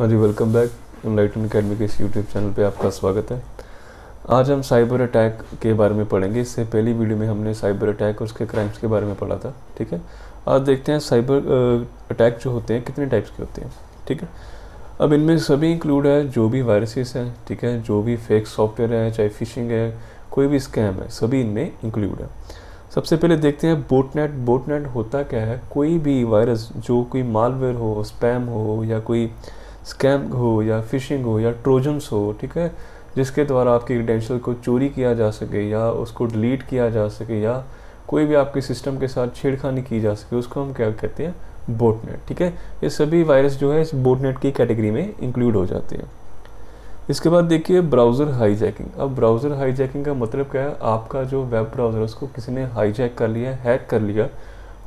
हाँ जी welcome back Enlighten academy के इस यूट्यूब चैनल पे आपका स्वागत है आज हम साइबर अटैक के बारे में पढ़ेंगे इससे पहली वीडियो में हमने साइबर अटैक और उसके क्राइम्स के बारे में पढ़ा था ठीक है आज देखते हैं साइबर अटैक जो होते हैं कितने टाइप्स के होते हैं ठीक है अब इनमें सभी इंक्लूड है जो भी वायरसेस हैं ठीक है जो भी फेक सॉफ्टवेयर है चाहे फिशिंग है कोई भी स्कैम है सभी इनमें इंक्लूड है सबसे पहले देखते हैं बोटनेट बोटनेट होता क्या है कोई भी वायरस जो कोई मालवेयर हो स्पैम हो या कोई स्कैम हो या फिशिंग हो या ट्रोजन्स हो ठीक है जिसके द्वारा आपकी क्रीडेंशियल को चोरी किया जा सके या उसको डिलीट किया जा सके या कोई भी आपके सिस्टम के साथ छेड़खानी की जा सके उसको हम क्या कहते हैं बोटनेट ठीक है ये सभी वायरस जो है इस बोटनेट की कैटेगरी में इंक्लूड हो जाते हैं इसके बाद देखिए ब्राउज़र हाईजैकिंग अब ब्राउज़र हाईजैकिंग का मतलब क्या है आपका जो वेब ब्राउज़र उसको किसी ने हाईजैक कर लिया हैक कर लिया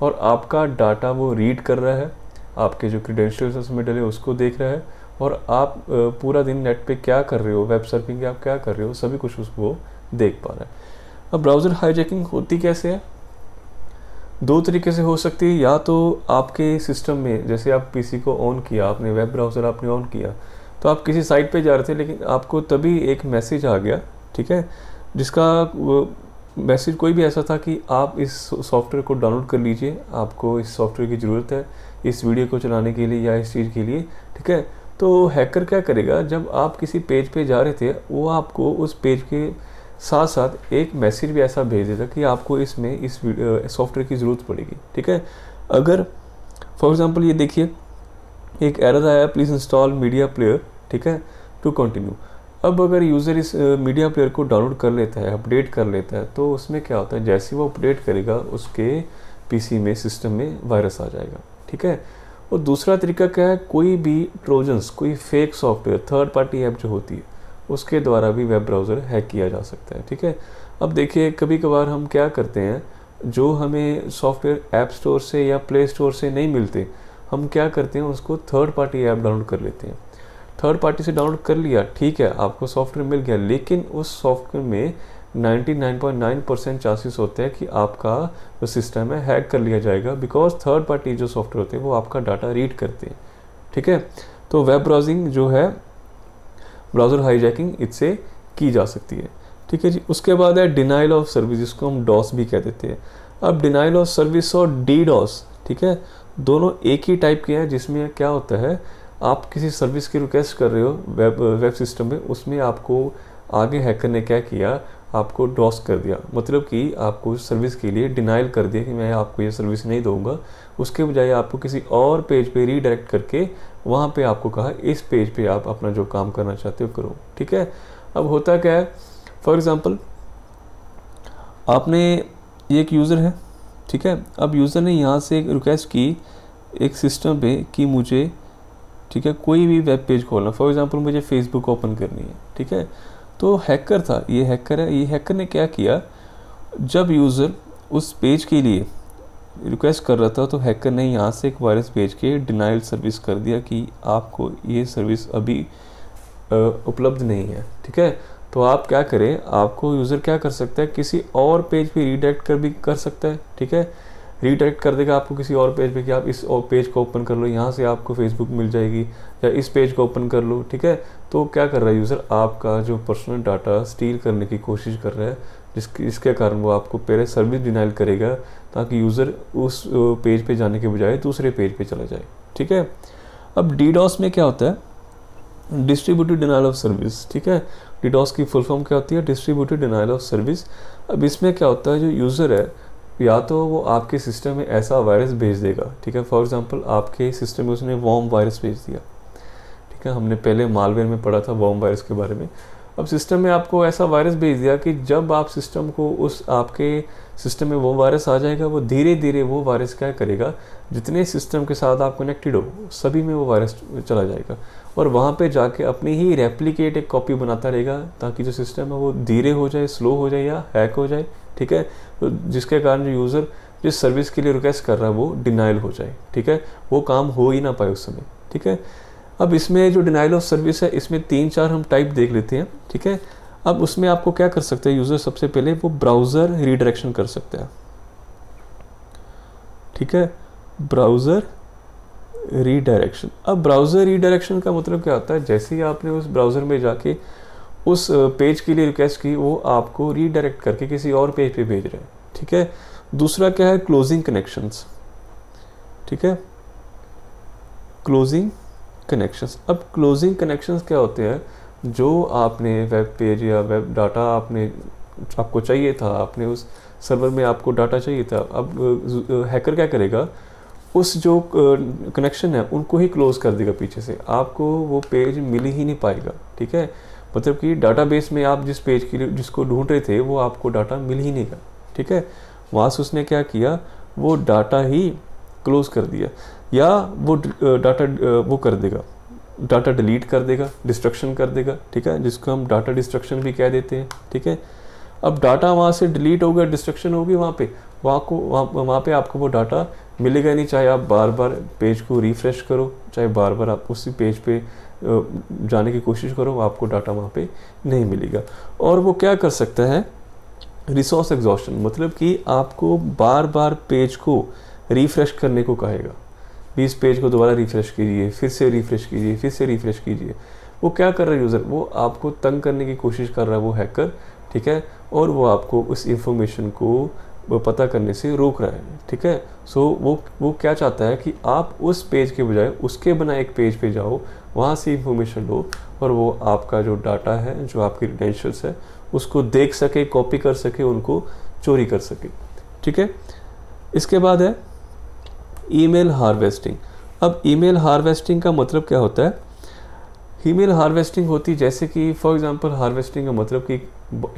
और आपका डाटा वो रीड कर रहा है आपके जो क्रीडेंशियल्स हैं उसमें डले उसको देख रहा है और आप पूरा दिन नेट पे क्या कर रहे हो वेब सर्फिंग आप क्या कर रहे हो सभी कुछ उसको देख पा रहा है अब ब्राउज़र हाईजैकिंग होती कैसे है दो तरीके से हो सकती है या तो आपके सिस्टम में जैसे आप पीसी को ऑन किया आपने वेब ब्राउज़र आपने ऑन किया तो आप किसी साइट पे जा रहे थे लेकिन आपको तभी एक मैसेज आ गया ठीक है जिसका मैसेज कोई भी ऐसा था कि आप इस सॉफ्टवेयर को डाउनलोड कर लीजिए आपको इस सॉफ्टवेयर की ज़रूरत है इस वीडियो को चलाने के लिए या इस चीज़ के लिए ठीक है तो हैकर क्या करेगा जब आप किसी पेज पे जा रहे थे वो आपको उस पेज के साथ साथ एक मैसेज भी ऐसा भेज देता कि आपको इसमें इस सॉफ्टवेयर की ज़रूरत पड़ेगी ठीक है अगर फॉर एग्ज़ाम्पल ये देखिए एक एरर आया प्लीज़ इंस्टॉल मीडिया प्लेयर ठीक है टू कंटिन्यू अब अगर यूज़र इस मीडिया प्लेयर को डाउनलोड कर लेता है अपडेट कर लेता है तो उसमें क्या होता है जैसे वो अपडेट करेगा उसके पीसी में सिस्टम में वायरस आ जाएगा ठीक है और दूसरा तरीका क्या है कोई भी ट्रोजन्स कोई fake software third party app जो होती है उसके द्वारा भी वेब ब्राउज़र हैक किया जा सकता है ठीक है अब देखिए कभी कभार हम क्या करते हैं जो हमें सॉफ्टवेयर ऐप स्टोर से या प्ले स्टोर से नहीं मिलते हम क्या करते हैं उसको थर्ड पार्टी ऐप डाउनलोड कर लेते हैं थर्ड पार्टी से डाउनलोड कर लिया ठीक है आपको सॉफ्टवेयर मिल गया लेकिन उस सॉफ्टवेयर में 99.9 परसेंट चांसेस होते हैं कि आपका जो सिस्टम है हैक कर लिया जाएगा बिकॉज थर्ड पार्टी जो सॉफ्टवेयर होते हैं वो आपका डाटा रीड करते हैं ठीक है तो वेब ब्राउजिंग जो है ब्राउज़र हाईजैकिंग इससे की जा सकती है ठीक है जी उसके बाद है डिनाइल ऑफ सर्विस जिसको हम डॉस भी कह देते हैं अब डिनाइल ऑफ सर्विस और डी डॉस ठीक है दोनों एक ही टाइप के हैं जिसमें क्या होता है आप किसी सर्विस की रिक्वेस्ट कर रहे हो वेब वेब सिस्टम में उसमें आपको आगे हैकर ने क्या किया आपको डॉस कर दिया मतलब कि आपको उस सर्विस के लिए डिनाइल कर दिया कि मैं आपको ये सर्विस नहीं दूंगा उसके बजाय आपको किसी और पेज पे रीडायरेक्ट करके वहाँ पे आपको कहा इस पेज पे आप अपना जो काम करना चाहते हो करो ठीक है अब होता क्या है फॉर एग्ज़ाम्पल आपने ये एक यूज़र है ठीक है अब यूज़र ने यहाँ से एक रिक्वेस्ट की एक सिस्टम पे कि मुझे ठीक है कोई भी वेब पेज खोलना फॉर एग्ज़ाम्पल मुझे फेसबुक ओपन करनी है ठीक है तो हैकर था ये हैकर है ये हैकर ने क्या किया जब यूज़र उस पेज के लिए रिक्वेस्ट कर रहा था तो हैकर ने यहाँ से एक वायरस भेज के डिनाइल सर्विस कर दिया कि आपको ये सर्विस अभी उपलब्ध नहीं है ठीक है तो आप क्या करें आपको यूज़र क्या कर सकता है किसी और पेज पे रिडायरेक्ट कर भी कर सकता है ठीक है रीडायरेक्ट कर देगा आपको किसी और पेज पे कि आप इस पेज को ओपन कर लो यहाँ से आपको फेसबुक मिल जाएगी या इस पेज को ओपन कर लो ठीक है तो क्या कर रहा है यूज़र आपका जो पर्सनल डाटा स्टील करने की कोशिश कर रहा है जिसके इसके कारण वो आपको पहले सर्विस डिनाइल करेगा ताकि यूज़र उस पेज पे जाने के बजाय दूसरे पेज पे चला जाए ठीक है अब डी में क्या होता है डिस्ट्रीब्यूटेड डिनाइल ऑफ सर्विस ठीक है डी की फुल फॉर्म क्या होती है डिस्ट्रीब्यूटेड डिनाइल ऑफ सर्विस अब इसमें क्या होता है जो यूज़र है या तो वो आपके सिस्टम में ऐसा वायरस भेज देगा ठीक है फॉर एग्ज़ाम्पल आपके सिस्टम में उसने वॉम वायरस भेज दिया ठीक है हमने पहले मालवेयर में पढ़ा था वॉम वायरस के बारे में अब सिस्टम में आपको ऐसा वायरस भेज दिया कि जब आप सिस्टम को उस आपके सिस्टम में वो वायरस आ जाएगा वो धीरे धीरे वो वायरस क्या करेगा जितने सिस्टम के साथ आप कनेक्टेड हो सभी में वो वायरस चला जाएगा और वहाँ पे जाके अपनी ही रेप्लिकेट एक कॉपी बनाता रहेगा ताकि जो सिस्टम है वो धीरे हो जाए स्लो हो जाए या हैक हो जाए ठीक है तो जिसके कारण जो यूज़र जिस सर्विस के लिए रिक्वेस्ट कर रहा है वो डिनाइल हो जाए ठीक है वो काम हो ही ना पाए उस समय ठीक है अब इसमें जो डिनाइल ऑफ सर्विस है इसमें तीन चार हम टाइप देख लेते हैं ठीक है अब उसमें आपको क्या कर सकते हैं यूज़र सबसे पहले वो ब्राउज़र रीडायरेक्शन कर सकते हैं ठीक है ब्राउज़र रीडायरेक्शन अब ब्राउज़र रीडायरेक्शन का मतलब क्या होता है जैसे ही आपने उस ब्राउज़र में जाके उस पेज के लिए रिक्वेस्ट की वो आपको रीडायरेक्ट करके किसी और पेज पे भेज रहे हैं ठीक है दूसरा क्या है क्लोजिंग कनेक्शंस ठीक है क्लोजिंग कनेक्शंस अब क्लोजिंग कनेक्शंस क्या होते हैं जो आपने वेब पेज या वेब डाटा आपने आपको चाहिए था आपने उस सर्वर में आपको डाटा चाहिए था अब हैकर क्या करेगा उस जो कनेक्शन है उनको ही क्लोज़ कर देगा पीछे से आपको वो पेज मिल ही नहीं पाएगा ठीक है मतलब कि डाटाबेस में आप जिस पेज के लिए जिसको ढूंढ रहे थे वो आपको डाटा मिल ही नहीं गया ठीक है वहाँ से उसने क्या किया वो डाटा ही क्लोज़ कर दिया या वो डाटा वो कर देगा डाटा डिलीट कर देगा डिस्ट्रक्शन कर देगा ठीक है जिसको हम डाटा डिस्ट्रक्शन भी कह देते हैं ठीक है अब डाटा वहाँ से डिलीट होगा डिस्ट्रक्शन होगी वहाँ पे वहाँ को वहाँ वहाँ पर आपको वो डाटा मिलेगा नहीं चाहे आप बार बार पेज को रिफ़्रेश करो चाहे बार बार आप उसी पेज पे जाने की कोशिश करो आपको डाटा वहाँ पे नहीं मिलेगा और वो क्या कर सकता है रिसोर्स एग्जॉशन मतलब कि आपको बार बार पेज को रिफ़्रेश करने को कहेगा बीस पेज को दोबारा रिफ़्रेश कीजिए फिर से रिफ़्रेश कीजिए फिर से रिफ़्रेश कीजिए वो क्या कर रहा है यूज़र वो आपको तंग करने की कोशिश कर रहा है वो हैकर ठीक है और वो आपको उस इंफॉर्मेशन को पता करने से रोक रहा है ठीक है सो so, वो वो क्या चाहता है कि आप उस पेज के बजाय उसके बना एक पेज पे जाओ वहाँ से इंफॉर्मेशन लो और वो आपका जो डाटा है जो आपकी क्रीडेंशियल्स है उसको देख सके कॉपी कर सके उनको चोरी कर सके ठीक है इसके बाद है ईमेल हार्वेस्टिंग अब ईमेल हार्वेस्टिंग का मतलब क्या होता है ईमेल हार्वेस्टिंग होती है जैसे कि फॉर एग्जांपल हार्वेस्टिंग का मतलब कि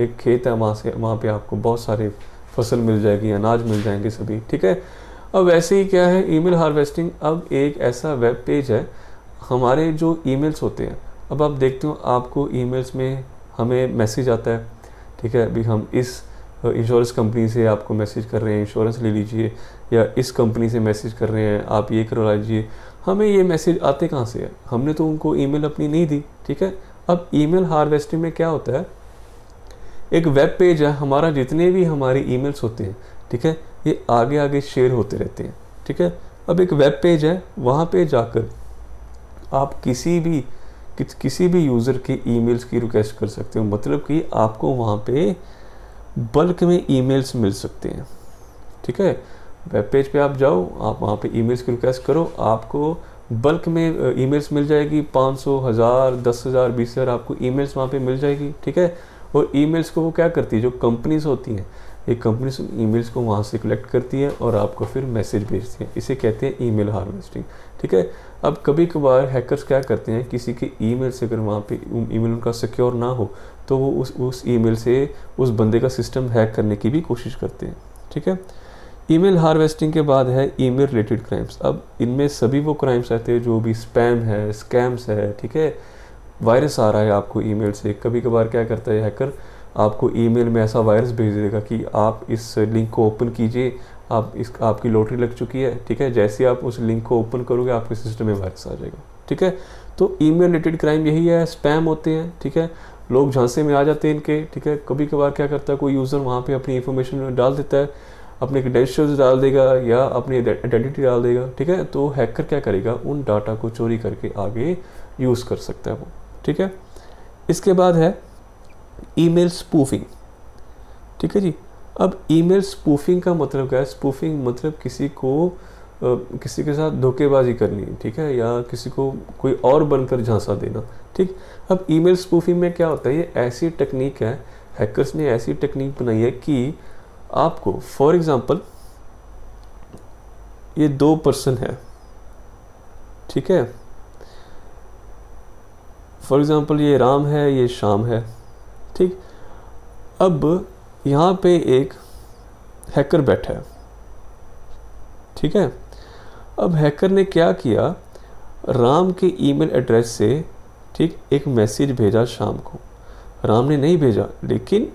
एक खेत है वहाँ से वहाँ पे आपको बहुत सारे फसल मिल जाएगी अनाज मिल जाएंगे सभी ठीक है अब वैसे ही क्या है ईमेल हार्वेस्टिंग अब एक ऐसा वेब पेज है हमारे जो ईमेल्स होते हैं अब आप देखते हो आपको ईमेल्स में हमें मैसेज आता है ठीक है अभी हम इस इंश्योरेंस कंपनी से आपको मैसेज कर रहे हैं इंश्योरेंस ले लीजिए या इस कंपनी से मैसेज कर रहे हैं आप ये करवा लीजिए हमें ये मैसेज आते कहाँ से है हमने तो उनको ईमेल अपनी नहीं दी ठीक है अब ईमेल हार्वेस्टिंग में क्या होता है एक वेब पेज है हमारा जितने भी हमारे ईमेल्स होते हैं ठीक है ये आगे आगे शेयर होते रहते हैं ठीक है अब एक वेब पेज है वहाँ पे जाकर आप किसी भी कि, किसी भी यूज़र के ईमेल्स की रिक्वेस्ट कर सकते हो मतलब कि आपको वहाँ पे बल्क में ईमेल्स मिल सकते हैं ठीक है वेब पेज पे आप जाओ आप वहाँ पे ईमेल्स की रिक्वेस्ट करो आपको बल्क में ईमेल्स मिल जाएगी पाँच सौ हज़ार दस हज़ार बीस हज़ार आपको ईमेल्स वहाँ पे मिल जाएगी ठीक है और ईमेल्स को वो क्या करती है जो कंपनीज होती हैं ये कंपनीज ईमेल्स को वहाँ से कलेक्ट करती है और आपको फिर मैसेज भेजती है इसे कहते हैं ईमेल हार्वेस्टिंग ठीक है अब कभी कभार हैकर्स क्या करते हैं किसी के ईमेल से अगर वहाँ पे ईमेल उनका सिक्योर ना हो तो वो उस उस ईमेल से उस बंदे का सिस्टम हैक करने की भी कोशिश करते हैं ठीक है ईमेल हार्वेस्टिंग के बाद है ईमेल रिलेटेड क्राइम्स अब इनमें सभी वो क्राइम्स रहते हैं जो भी स्पैम है स्कैम्स है ठीक है वायरस आ रहा है आपको ईमेल से कभी कभार क्या करता है हैकर आपको ईमेल में ऐसा वायरस भेज देगा कि आप इस लिंक को ओपन कीजिए आप इस आपकी लॉटरी लग चुकी है ठीक है जैसे आप उस लिंक को ओपन करोगे आपके सिस्टम में वायरस आ जाएगा ठीक है तो ईमेल रिलेटेड क्राइम यही है स्पैम होते हैं ठीक है लोग झांसे में आ जाते हैं इनके ठीक है कभी कभार क्या करता है कोई यूज़र वहाँ पे अपनी इन्फॉर्मेशन डाल देता है अपने क्रेडेंशियल्स डाल देगा या अपनी आइडेंटिटी डाल देगा ठीक है तो हैकर क्या करेगा उन डाटा को चोरी करके आगे यूज़ कर सकता है वो ठीक है इसके बाद है ईमेल स्पूफिंग ठीक है जी अब ईमेल स्पूफिंग का मतलब क्या है स्पूफिंग मतलब किसी को आ, किसी के साथ धोखेबाजी करनी ठीक है या किसी को कोई और बनकर झांसा देना ठीक अब ईमेल स्पूफिंग में क्या होता है ये ऐसी टेक्निक है हैकर्स ने ऐसी टेक्निक बनाई है कि आपको फॉर एग्ज़ाम्पल ये दो पर्सन है ठीक है फॉर एग्ज़ाम्पल ये राम है ये शाम है ठीक अब यहाँ पे एक हैकर बैठा है ठीक है अब हैकर ने क्या किया राम के ईमेल एड्रेस से ठीक एक मैसेज भेजा शाम को राम ने नहीं भेजा लेकिन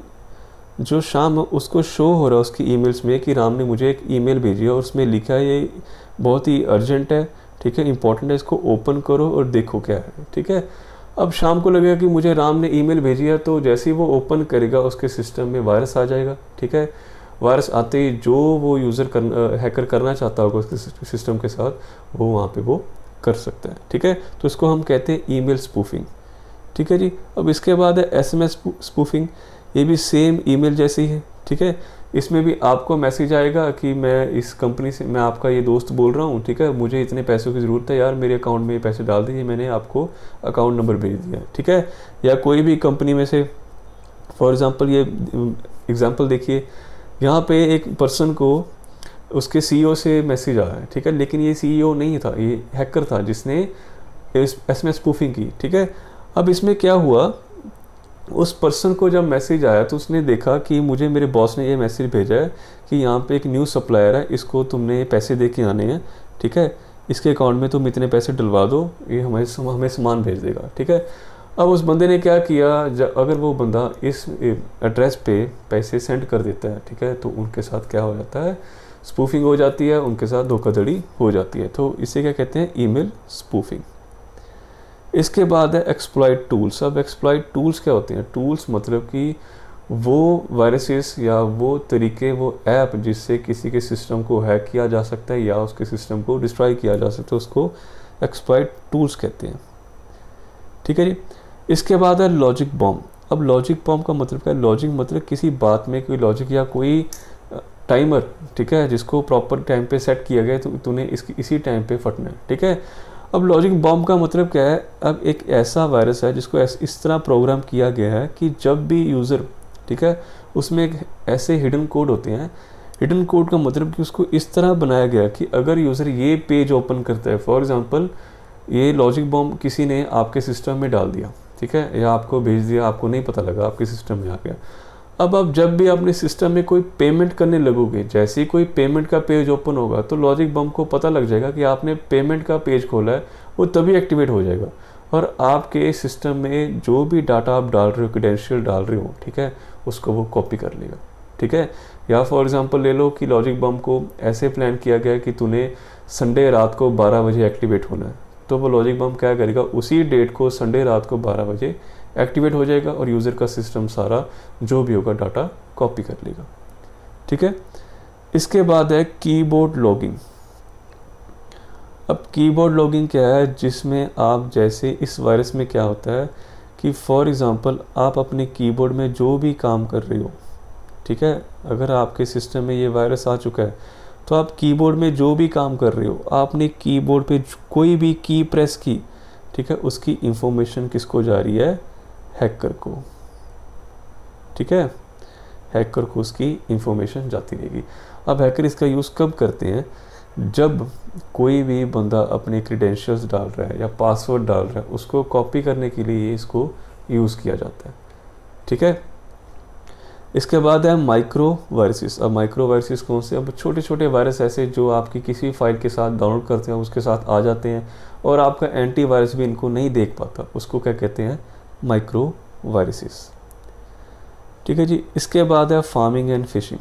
जो शाम उसको शो हो रहा है उसकी ईमेल्स में कि राम ने मुझे एक ईमेल भेजी है और उसमें लिखा है ये बहुत ही अर्जेंट है ठीक है इंपॉर्टेंट है इसको ओपन करो और देखो क्या है ठीक है अब शाम को लगेगा कि मुझे राम ने ईमेल भेजी है तो जैसे ही वो ओपन करेगा उसके सिस्टम में वायरस आ जाएगा ठीक है वायरस आते ही जो वो यूज़र कर हैकर करना चाहता होगा उसके सिस्टम के साथ वो वहाँ पे वो कर सकता है ठीक है तो इसको हम कहते हैं ईमेल स्पूफिंग ठीक है जी अब इसके बाद है एस एम एस स्पूफिंग ये भी सेम ईमेल जैसी है ठीक है इसमें भी आपको मैसेज आएगा कि मैं इस कंपनी से मैं आपका ये दोस्त बोल रहा हूँ ठीक है मुझे इतने पैसों की ज़रूरत है यार मेरे अकाउंट में ये पैसे डाल दीजिए मैंने आपको अकाउंट नंबर भेज दिया ठीक है या कोई भी कंपनी में से फॉर एग्ज़ाम्पल ये एग्ज़ाम्पल देखिए यहाँ पे एक पर्सन को उसके सी e से मैसेज आया है ठीक है लेकिन ये सी e नहीं था ये हैकर था जिसने एस एम की ठीक है अब इसमें क्या हुआ उस पर्सन को जब मैसेज आया तो उसने देखा कि मुझे मेरे बॉस ने ये मैसेज भेजा है कि यहाँ पे एक न्यू सप्लायर है इसको तुमने पैसे दे के आने हैं ठीक है इसके अकाउंट में तुम इतने पैसे डलवा दो ये हमें हमें सामान भेज देगा ठीक है अब उस बंदे ने क्या किया जब अगर वो बंदा इस एड्रेस पे पैसे सेंड कर देता है ठीक है तो उनके साथ क्या हो जाता है स्पूफिंग हो जाती है उनके साथ धोखाधड़ी हो जाती है तो इसे क्या कहते हैं ईमेल स्पूफिंग इसके बाद है एक्सप्लॉयड टूल्स अब एक्सप्लॉयड टूल्स क्या होते हैं टूल्स मतलब कि वो वायरसेस या वो तरीके वो ऐप जिससे किसी के सिस्टम को हैक किया जा सकता है या उसके सिस्टम को डिस्ट्रॉय किया जा सकता है उसको एक्सप्लॉयड टूल्स कहते हैं ठीक है जी इसके बाद है लॉजिक बॉम अब लॉजिक बॉम्ब का मतलब क्या है लॉजिक मतलब किसी बात में कोई लॉजिक या कोई टाइमर ठीक है जिसको प्रॉपर टाइम पे सेट किया गया तो तूने इसकी इसी टाइम पे फटना है ठीक है अब लॉजिक बॉम्ब का मतलब क्या है अब एक ऐसा वायरस है जिसको इस तरह प्रोग्राम किया गया है कि जब भी यूज़र ठीक है उसमें एक ऐसे हिडन कोड होते हैं हिडन कोड का मतलब कि उसको इस तरह बनाया गया कि अगर यूज़र ये पेज ओपन करता है फॉर एग्ज़ाम्पल ये लॉजिक बॉम्ब किसी ने आपके सिस्टम में डाल दिया ठीक है या आपको भेज दिया आपको नहीं पता लगा आपके सिस्टम में आ गया अब आप जब भी अपने सिस्टम में कोई पेमेंट करने लगोगे जैसे ही कोई पेमेंट का पेज ओपन होगा तो लॉजिक बम को पता लग जाएगा कि आपने पेमेंट का पेज खोला है वो तभी एक्टिवेट हो जाएगा और आपके सिस्टम में जो भी डाटा आप डाल रहे हो क्रीडेंशियल डाल रहे हो ठीक है उसको वो कॉपी कर लेगा ठीक है या फॉर एग्जांपल ले लो कि लॉजिक बम को ऐसे प्लान किया गया कि तूने संडे रात को 12 बजे एक्टिवेट होना है तो वो लॉजिक बम क्या करेगा उसी डेट को संडे रात को 12 बजे एक्टिवेट हो जाएगा और यूज़र का सिस्टम सारा जो भी होगा डाटा कॉपी कर लेगा ठीक है इसके बाद है कीबोर्ड लॉगिंग अब कीबोर्ड लॉगिंग क्या है जिसमें आप जैसे इस वायरस में क्या होता है कि फॉर एग्ज़ाम्पल आप अपने कीबोर्ड में जो भी काम कर रहे हो ठीक है अगर आपके सिस्टम में ये वायरस आ चुका है तो आप कीबोर्ड में जो भी काम कर रहे हो आपने कीबोर्ड पे कोई भी की प्रेस की ठीक है उसकी इंफॉर्मेशन किसको जा रही है हैकर को ठीक है हैकर को उसकी इंफॉर्मेशन जाती रहेगी अब हैकर इसका यूज़ कब करते हैं जब कोई भी बंदा अपने क्रीडेंशियल्स डाल रहा है या पासवर्ड डाल रहा है उसको कॉपी करने के लिए इसको यूज़ किया जाता है ठीक है इसके बाद है माइक्रो वायरसेस अब माइक्रो वायरसेस कौन से अब छोटे छोटे वायरस ऐसे जो आपकी किसी फाइल के साथ डाउनलोड करते हैं उसके साथ आ जाते हैं और आपका एंटीवायरस भी इनको नहीं देख पाता उसको क्या कहते हैं माइक्रो वायरसेस ठीक है जी इसके बाद है फार्मिंग एंड फिशिंग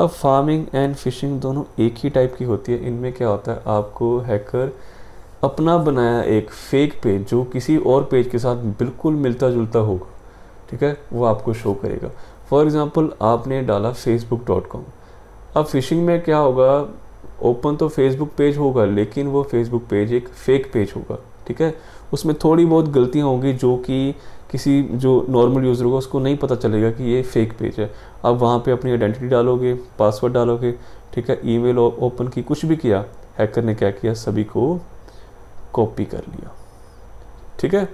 अब फार्मिंग एंड फिशिंग दोनों एक ही टाइप की होती है इनमें क्या होता है आपको हैकर अपना बनाया एक फेक पेज जो किसी और पेज के साथ बिल्कुल मिलता जुलता होगा ठीक है वो आपको शो करेगा फॉर एग्ज़ाम्पल आपने डाला फेसबुक डॉट कॉम अब फिशिंग में क्या होगा ओपन तो फेसबुक पेज होगा लेकिन वो फेसबुक पेज एक फेक पेज होगा ठीक है उसमें थोड़ी बहुत गलतियाँ होंगी जो कि किसी जो नॉर्मल यूज़र होगा उसको नहीं पता चलेगा कि ये फेक पेज है आप वहाँ पे अपनी आइडेंटिटी डालोगे पासवर्ड डालोगे ठीक है ईमेल ओपन की कुछ भी किया हैकर ने क्या किया सभी को कॉपी कर लिया ठीक है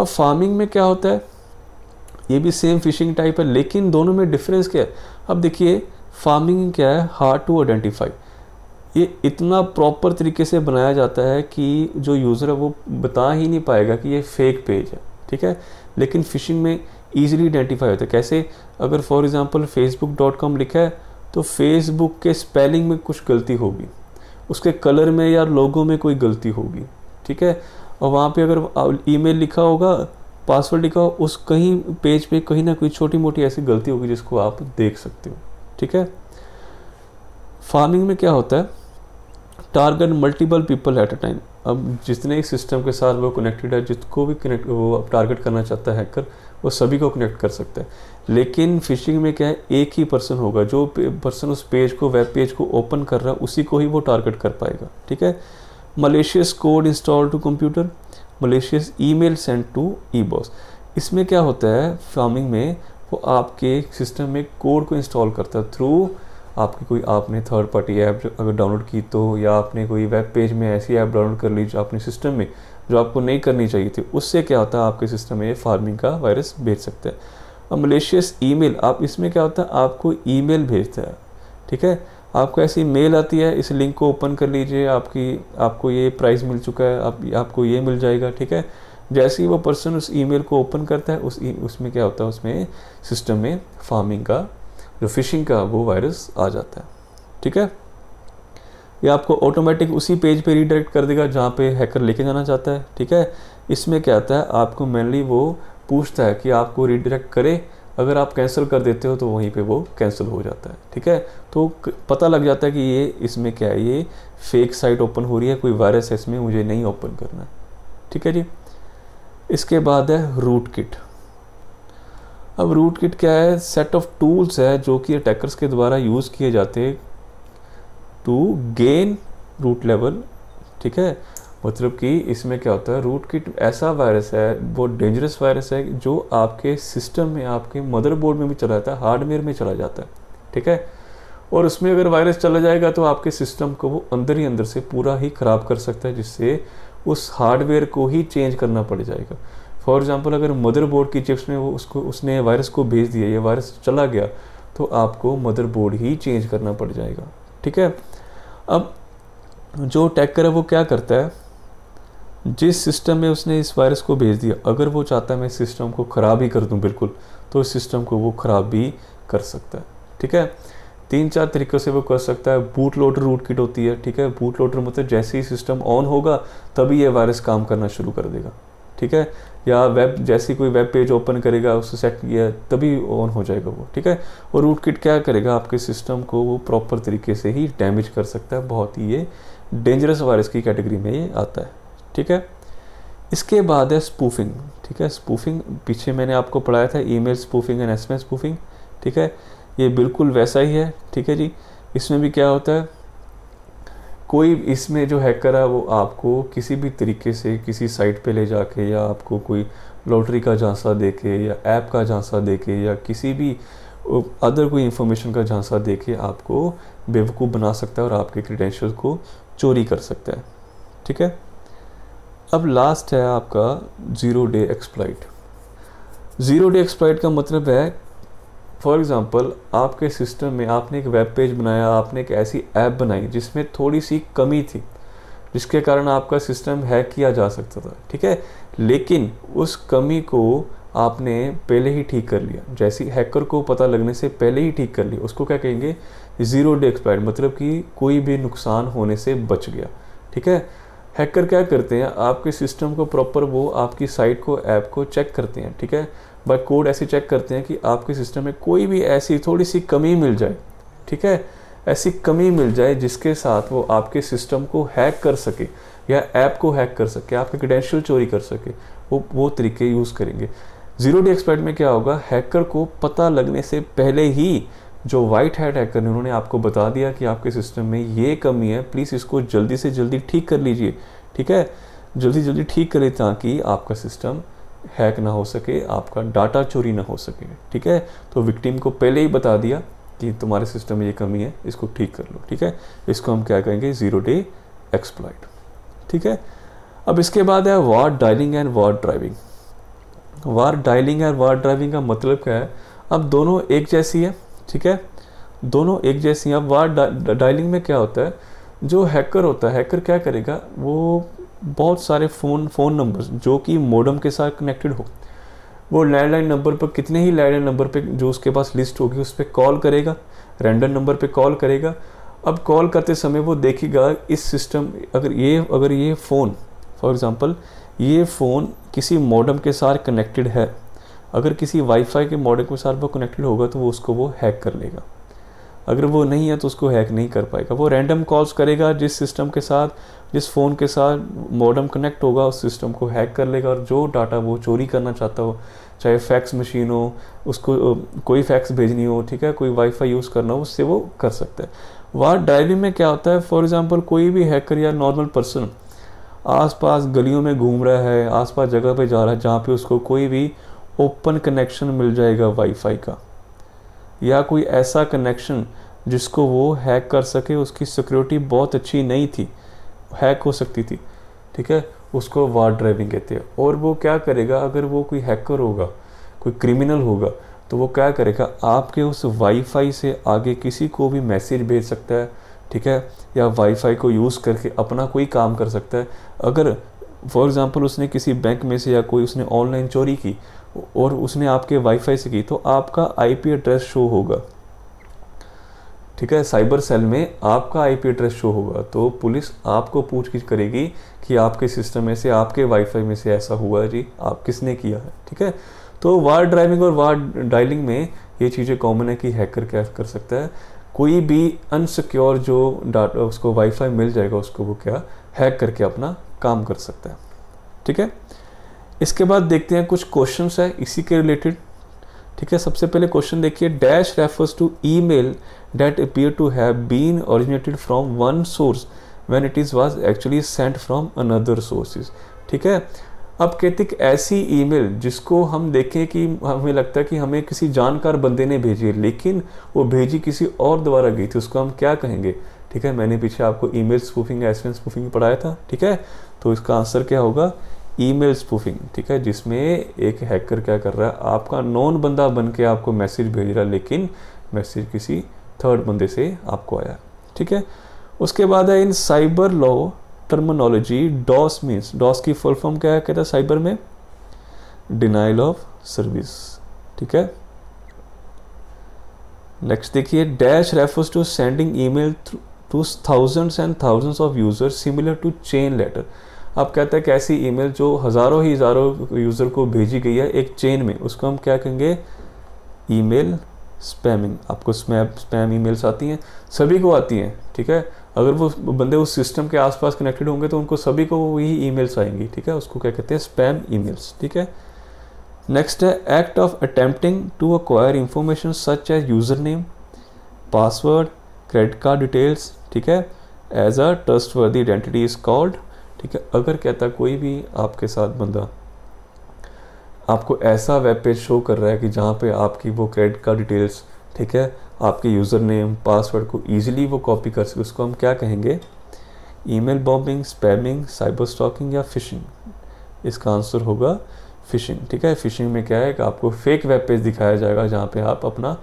अब फार्मिंग में क्या होता है ये भी सेम फिशिंग टाइप है लेकिन दोनों में डिफरेंस क्या है अब देखिए फार्मिंग क्या है हार्ड टू आइडेंटिफाई ये इतना प्रॉपर तरीके से बनाया जाता है कि जो यूज़र है वो बता ही नहीं पाएगा कि ये फेक पेज है ठीक है लेकिन फिशिंग में ईजिली आइडेंटिफाई होता है कैसे अगर for example Facebook dot com लिखा है तो फेसबुक के स्पेलिंग में कुछ गलती होगी उसके कलर में या लोगों में कोई गलती होगी ठीक है और वहाँ पे अगर ईमेल लिखा होगा पासवर्ड लिखा हो उस कहीं पेज पे कहीं ना कहीं छोटी मोटी ऐसी गलती होगी जिसको आप देख सकते हो ठीक है फार्मिंग में क्या होता है target multiple people at a time अब जितने ही सिस्टम के साथ वो कनेक्टेड है जिसको भी कनेक्ट वो अब टारगेट करना चाहता है हैकर वो सभी को कनेक्ट कर सकता है लेकिन फिशिंग में क्या है एक ही पर्सन होगा जो पर्सन उस पेज को वेब पेज को ओपन कर रहा है उसी को ही वो टारगेट कर पाएगा ठीक है malicious code install to computer malicious email send to E boss इसमें क्या होता है फार्मिंग में वो आपके सिस्टम में कोड को इंस्टॉल करता है थ्रू आपकी कोई आपने थर्ड पार्टी ऐप अगर डाउनलोड की तो या आपने कोई वेब पेज में ऐसी ऐप डाउनलोड कर ली जो अपने सिस्टम में जो आपको नहीं करनी चाहिए थी उससे क्या होता है आपके सिस्टम में फार्मिंग का वायरस भेज सकता है और मलेशियस ई आप इसमें क्या होता है आपको मेल भेजता है ठीक है आपको ऐसी मेल आती है इस लिंक को ओपन कर लीजिए आपकी आपको ये प्राइस मिल चुका है आप, आपको ये मिल जाएगा ठीक है जैसे ही वो पर्सन उस ईमेल को ओपन करता है उस e, उसमें क्या होता है उसमें सिस्टम में फार्मिंग का जो फिशिंग का वो वायरस आ जाता है ठीक है ये आपको ऑटोमेटिक उसी पेज पे रीडायरेक्ट कर देगा जहाँ पे हैकर लेके जाना चाहता है ठीक है इसमें क्या आता है आपको मेनली वो पूछता है कि आपको रीडायरेक्ट करे अगर आप कैंसिल कर देते हो तो वहीं पे वो कैंसिल हो जाता है ठीक है तो पता लग जाता है कि ये इसमें क्या है ये फेक साइट ओपन हो रही है कोई वायरस है इसमें मुझे नहीं ओपन करना है ठीक है जी इसके बाद है रूट किट अब रूट किट क्या है सेट ऑफ टूल्स है जो कि अटैकर्स के द्वारा यूज़ किए जाते टू गेन रूट लेवल ठीक है मतलब कि इसमें क्या होता है रूट किट ऐसा वायरस है बहुत डेंजरस वायरस है जो आपके सिस्टम में आपके मदरबोर्ड में भी चला जाता है हार्डवेयर में चला जाता है ठीक है और उसमें अगर वायरस चला जाएगा तो आपके सिस्टम को वो अंदर ही अंदर से पूरा ही ख़राब कर सकता है जिससे उस हार्डवेयर को ही चेंज करना पड़ जाएगा फॉर एग्ज़ाम्पल अगर मदरबोर्ड की चिप्स में वो उसको उसने वायरस को भेज दिया या वायरस चला गया तो आपको मदरबोर्ड ही चेंज करना पड़ जाएगा ठीक है अब जो टैकर है वो क्या करता है जिस सिस्टम में उसने इस वायरस को भेज दिया अगर वो चाहता है मैं सिस्टम को ख़राब ही कर दूं बिल्कुल तो इस सिस्टम को वो ख़राब भी कर सकता है ठीक है तीन चार तरीक़ों से वो कर सकता है बूट लोडर रूट किट होती है ठीक है बूट लोडर मतलब जैसे ही सिस्टम ऑन होगा तभी ये वायरस काम करना शुरू कर देगा ठीक है या वेब जैसी कोई वेब पेज ओपन करेगा उससे सेट किया तभी ऑन हो जाएगा वो ठीक है और रूट किट क्या करेगा आपके सिस्टम को वो प्रॉपर तरीके से ही डैमेज कर सकता है बहुत ही ये डेंजरस वायरस की कैटेगरी में ये आता है ठीक है इसके बाद है स्पूफिंग ठीक है स्पूफिंग पीछे मैंने आपको पढ़ाया था email spoofing and S spoofing ठीक है ये बिल्कुल वैसा ही है ठीक है जी इसमें भी क्या होता है कोई इसमें जो हैकर है वो आपको किसी भी तरीके से किसी साइट पे ले जाके या आपको कोई लॉटरी का झांसा दे के या ऐप का झांसा दे के या किसी भी अदर कोई इंफॉर्मेशन का झांसा दे के आपको बेवकूफ़ बना सकता है और आपके क्रीडेंशियल को चोरी कर सकता है ठीक है अब लास्ट है आपका zero day exploit zero day exploit का मतलब है फॉर एग्ज़ाम्पल आपके सिस्टम में आपने एक वेब पेज बनाया आपने एक ऐसी ऐप बनाई जिसमें थोड़ी सी कमी थी जिसके कारण आपका सिस्टम हैक किया जा सकता था ठीक है लेकिन उस कमी को आपने पहले ही ठीक कर लिया जैसी हैकर को पता लगने से पहले ही ठीक कर लिया उसको क्या कहेंगे ज़ीरो डे एक्सपायर मतलब कि कोई भी नुकसान होने से बच गया ठीक है हैकर क्या करते हैं आपके सिस्टम को प्रॉपर वो आपकी साइट को ऐप को चेक करते हैं ठीक है बाय कोड ऐसे चेक करते हैं कि आपके सिस्टम में कोई भी ऐसी थोड़ी सी कमी मिल जाए ठीक है ऐसी कमी मिल जाए जिसके साथ वो आपके सिस्टम को हैक कर सके या ऐप को हैक कर सके आपके क्रेडेंशियल चोरी कर सके वो वो तरीके यूज़ करेंगे जीरो डे एक्सपर्ट में क्या होगा हैकर को पता लगने से पहले ही जो वाइट हैट हैकर ने उन्होंने आपको बता दिया कि आपके सिस्टम में ये कमी है प्लीज़ इसको जल्दी से जल्दी ठीक कर लीजिए ठीक है जल्दी जल्दी ठीक करें ताकि आपका सिस्टम हैक ना हो सके आपका डाटा चोरी ना हो सके ठीक है तो विक्टिम को पहले ही बता दिया कि तुम्हारे सिस्टम में ये कमी है इसको ठीक कर लो ठीक है इसको हम क्या कहेंगे ज़ीरो डे एक्सप्लॉइट ठीक है अब इसके बाद है war dialing and war driving war dialing and war driving का मतलब क्या है अब दोनों एक जैसी है ठीक है दोनों एक जैसी हैं अब वार डायलिंग में क्या होता है जो हैकर होता है हैकर क्या करेगा वो बहुत सारे फ़ोन फ़ोन नंबर जो कि मोडम के साथ कनेक्टेड हो वो लैंडलाइन नंबर पर कितने ही लैंडलाइन नंबर पे जो उसके पास लिस्ट होगी उस पर कॉल करेगा रैंडम नंबर पे कॉल करेगा अब कॉल करते समय वो देखेगा इस सिस्टम अगर ये अगर ये फ़ोन फॉर एग्ज़ाम्पल ये फ़ोन किसी मॉडम के साथ कनेक्टेड है अगर किसी वाईफाई के मॉडम के साथ वो कनेक्टेड होगा तो वो उसको वो हैक कर लेगा अगर वो नहीं है तो उसको हैक नहीं कर पाएगा वो रैंडम कॉल्स करेगा जिस सिस्टम के साथ जिस फ़ोन के साथ मॉडम कनेक्ट होगा उस सिस्टम को हैक कर लेगा और जो डाटा वो चोरी करना चाहता हो चाहे फैक्स मशीन हो उसको कोई फैक्स भेजनी हो ठीक है कोई वाईफाई यूज़ करना हो उससे वो कर सकता है वहाँ डायरी में क्या होता है फॉर एग्ज़ाम्पल कोई भी हैकर या नॉर्मल पर्सन आसपास गलियों में घूम रहा है आसपास जगह पे जा रहा है जहाँ पे उसको कोई भी ओपन कनेक्शन मिल जाएगा वाईफाई का या कोई ऐसा कनेक्शन जिसको वो हैक कर सके उसकी सिक्योरिटी बहुत अच्छी नहीं थी हैक हो सकती थी ठीक है उसको वार ड्राइविंग कहते हैं और वो क्या करेगा अगर वो कोई हैकर होगा कोई क्रिमिनल होगा तो वो क्या करेगा आपके उस वाईफाई से आगे किसी को भी मैसेज भेज सकता है ठीक है या वाईफाई को यूज़ करके अपना कोई काम कर सकता है अगर फॉर एग्ज़ाम्पल उसने किसी बैंक में से या कोई उसने ऑनलाइन चोरी की और उसने आपके वाईफाई से की तो आपका आईपी एड्रेस शो होगा ठीक है साइबर सेल में आपका आईपी एड्रेस शो होगा तो पुलिस आपको पूछगिछ करेगी कि आपके सिस्टम में से आपके वाईफाई में से ऐसा हुआ है जी आप किसने किया है ठीक है तो वार ड्राइविंग और वार डायलिंग में ये चीज़ें कॉमन है कि हैकर कैश कर सकता है कोई भी अनसिक्योर जो डाटा उसको वाईफाई मिल जाएगा उसको वो क्या हैक करके अपना काम कर सकता है ठीक है इसके बाद देखते हैं कुछ क्वेश्चन है इसी के रिलेटेड ठीक है सबसे पहले क्वेश्चन देखिए dash refers to email that appear to have been originated from one source when it is was actually sent from another sources ठीक है अब कहते कि ऐसी ईमेल जिसको हम देखें कि हमें लगता है कि हमें किसी जानकार बंदे ने भेजी है लेकिन वो भेजी किसी और द्वारा गई थी उसको हम क्या कहेंगे ठीक है मैंने पीछे आपको ईमेल स्पूफिंग एसमेंस स्पूफिंग पढ़ाया था ठीक है तो इसका आंसर क्या होगा ईमेल स्पूफिंग ठीक है जिसमें एक हैकर क्या कर रहा है आपका नॉन बंदा बन के आपको मैसेज भेज रहा है लेकिन मैसेज किसी थर्ड बंदे से आपको आया ठीक है उसके बाद है in cyber law terminology DoS means DoS की फुल फॉर्म क्या है कहता है साइबर में डिनाइल ऑफ सर्विस ठीक है नेक्स्ट देखिए dash refers to sending email to thousands and thousands of user similar to chain letter आप कहते हैं कि ऐसी ईमेल जो हज़ारों ही हज़ारों यूज़र को भेजी गई है एक चेन में उसको हम क्या कहेंगे ईमेल स्पैमिंग आपको स्पैम स्पैम ईमेल्स आती हैं सभी को आती हैं ठीक है अगर वो बंदे उस सिस्टम के आसपास कनेक्टेड होंगे तो उनको सभी को वही ईमेल्स आएंगी ठीक है उसको क्या कहते हैं स्पैम ईमेल्स ठीक है नेक्स्ट है act of attempting to acquire information such as user name password credit card details ठीक है as a trustworthy identity is called ठीक है अगर कहता कोई भी आपके साथ बंदा आपको ऐसा वेब पेज शो कर रहा है कि जहाँ पे आपकी वो क्रेडिट कार्ड डिटेल्स ठीक है आपके यूज़र नेम पासवर्ड को ईजिली वो कॉपी कर सके उसको हम क्या कहेंगे email bombing spamming cyber stalking या फिशिंग इसका आंसर होगा फिशिंग ठीक है फिशिंग में क्या है कि आपको फेक वेब पेज दिखाया जाएगा जहाँ पे आप अपना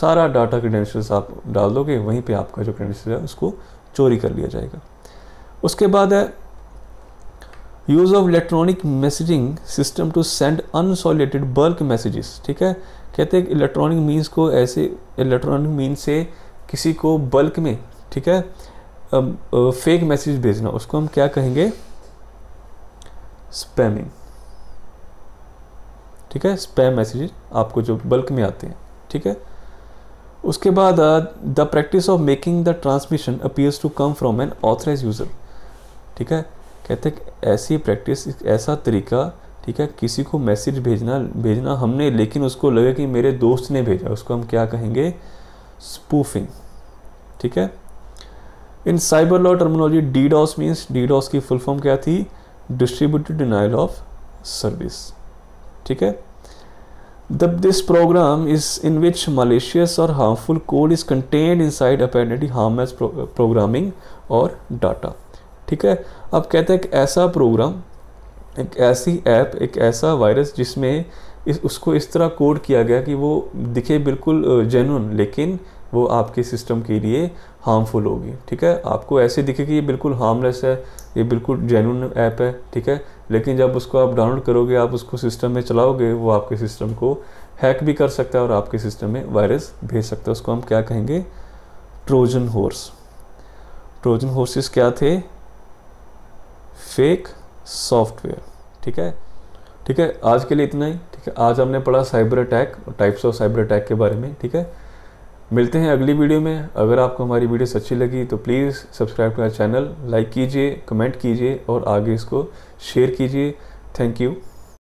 सारा डाटा क्रेडेंशियल्स आप डाल दोगे वहीं पे आपका जो क्रेडेंशियल है उसको चोरी कर लिया जाएगा उसके बाद है use of electronic messaging system to send unsolicited bulk messages ठीक है कहते हैं इलेक्ट्रॉनिक मीन्स को ऐसे इलेक्ट्रॉनिक मीन से किसी को बल्क में ठीक है फेक मैसेज भेजना उसको हम क्या कहेंगे स्पैमिंग ठीक है स्पैम मैसेज आपको जो बल्क में आते हैं ठीक है उसके बाद the practice of making the transmission appears to come from an authorise user ठीक है कहते हैं ऐसी प्रैक्टिस ऐसा तरीका ठीक है किसी को मैसेज भेजना भेजना हमने लेकिन उसको लगे कि मेरे दोस्त ने भेजा उसको हम क्या कहेंगे स्पूफिंग ठीक है in cyber law terminology D DoS means D DoS की फुल फॉर्म क्या थी डिस्ट्रीब्यूटेड डिनाइल ऑफ सर्विस ठीक है the this program is in which malicious और harmful code is contain inside harmless harmless programming और data ठीक है अब कहते हैं एक ऐसा प्रोग्राम एक ऐसी ऐप एक ऐसा वायरस जिसमें इस उसको इस तरह कोड किया गया कि वो दिखे बिल्कुल जेनुअन लेकिन वो आपके सिस्टम के लिए हार्मफुल होगी ठीक है आपको ऐसे दिखे कि ये बिल्कुल हार्मलेस है ये बिल्कुल जेनुअन ऐप है ठीक है लेकिन जब उसको आप डाउनलोड करोगे आप उसको सिस्टम में चलाओगे वो आपके सिस्टम को हैक भी कर सकता है और आपके सिस्टम में वायरस भेज सकता है उसको हम क्या कहेंगे ट्रोजन हॉर्स ट्रोजन हॉर्सेस क्या थे फेक सॉफ्टवेयर ठीक है ठीक है आज के लिए इतना ही ठीक है आज हमने पढ़ा साइबर अटैक और टाइप्स ऑफ साइबर अटैक के बारे में ठीक है मिलते हैं अगली वीडियो में अगर आपको हमारी वीडियो अच्छी लगी तो प्लीज़ सब्सक्राइब करें चैनल लाइक कीजिए कमेंट कीजिए और आगे इसको शेयर कीजिए थैंक यू